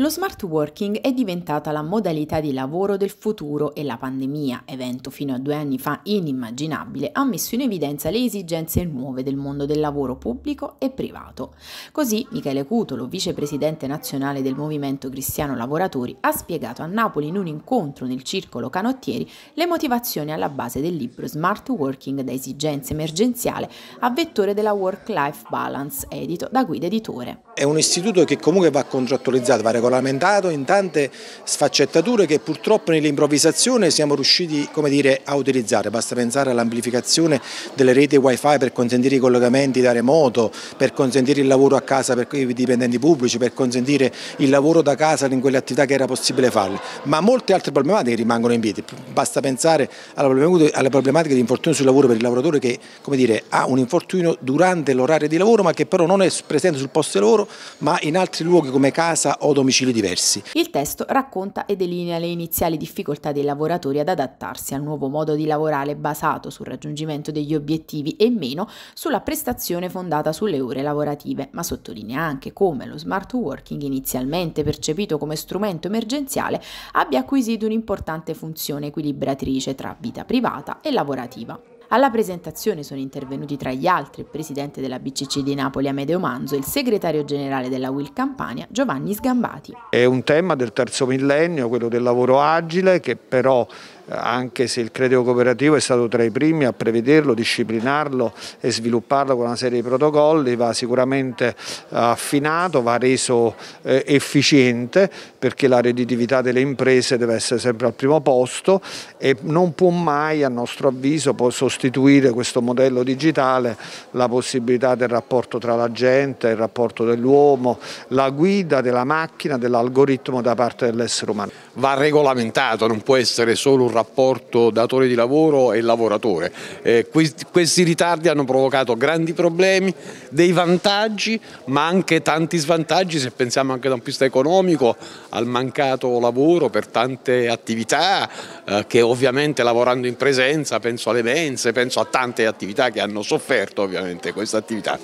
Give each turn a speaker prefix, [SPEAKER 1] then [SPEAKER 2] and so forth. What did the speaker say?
[SPEAKER 1] Lo smart working è diventata la modalità di lavoro del futuro e la pandemia, evento fino a due anni fa inimmaginabile, ha messo in evidenza le esigenze nuove del mondo del lavoro pubblico e privato. Così Michele Cutolo, vicepresidente nazionale del Movimento Cristiano Lavoratori, ha spiegato a Napoli in un incontro nel circolo canottieri le motivazioni alla base del libro Smart Working da esigenza emergenziale a vettore della Work-Life Balance, edito da Guida Editore.
[SPEAKER 2] È un istituto che comunque va contrattualizzato, va regolato regolamentato in tante sfaccettature che purtroppo nell'improvvisazione siamo riusciti dire, a utilizzare, basta pensare all'amplificazione delle reti wifi per consentire i collegamenti da remoto, per consentire il lavoro a casa per i dipendenti pubblici, per consentire il lavoro da casa in quelle attività che era possibile farle, ma molte altre problematiche rimangono in piedi, basta pensare alle problematiche di infortunio sul lavoro per il lavoratore che dire, ha un infortunio durante l'orario di lavoro ma che però non è presente sul posto di lavoro ma in altri luoghi come casa o domicilio domicili diversi.
[SPEAKER 1] Il testo racconta e delinea le iniziali difficoltà dei lavoratori ad adattarsi al nuovo modo di lavorare basato sul raggiungimento degli obiettivi e meno sulla prestazione fondata sulle ore lavorative, ma sottolinea anche come lo smart working inizialmente percepito come strumento emergenziale abbia acquisito un'importante funzione equilibratrice tra vita privata e lavorativa. Alla presentazione sono intervenuti tra gli altri il presidente della BCC di Napoli Amedeo Manzo e il segretario generale della Will Campania Giovanni Sgambati.
[SPEAKER 3] È un tema del terzo millennio, quello del lavoro agile, che però eh, anche se il credito cooperativo è stato tra i primi a prevederlo, disciplinarlo e svilupparlo con una serie di protocolli, va sicuramente eh, affinato, va reso eh, efficiente perché la redditività delle imprese deve essere sempre al primo posto e non può mai a nostro avviso sostituire questo modello digitale la possibilità del rapporto tra la gente, il rapporto dell'uomo, la guida della macchina, dell'algoritmo da parte dell'essere umano.
[SPEAKER 4] Va regolamentato, non può essere solo un rapporto datore di lavoro e lavoratore. Eh, questi, questi ritardi hanno provocato grandi problemi, dei vantaggi ma anche tanti svantaggi se pensiamo anche da un punto di vista economico al mancato lavoro per tante attività eh, che ovviamente lavorando in presenza, penso alle mense, penso a tante attività che hanno sofferto ovviamente questa attività.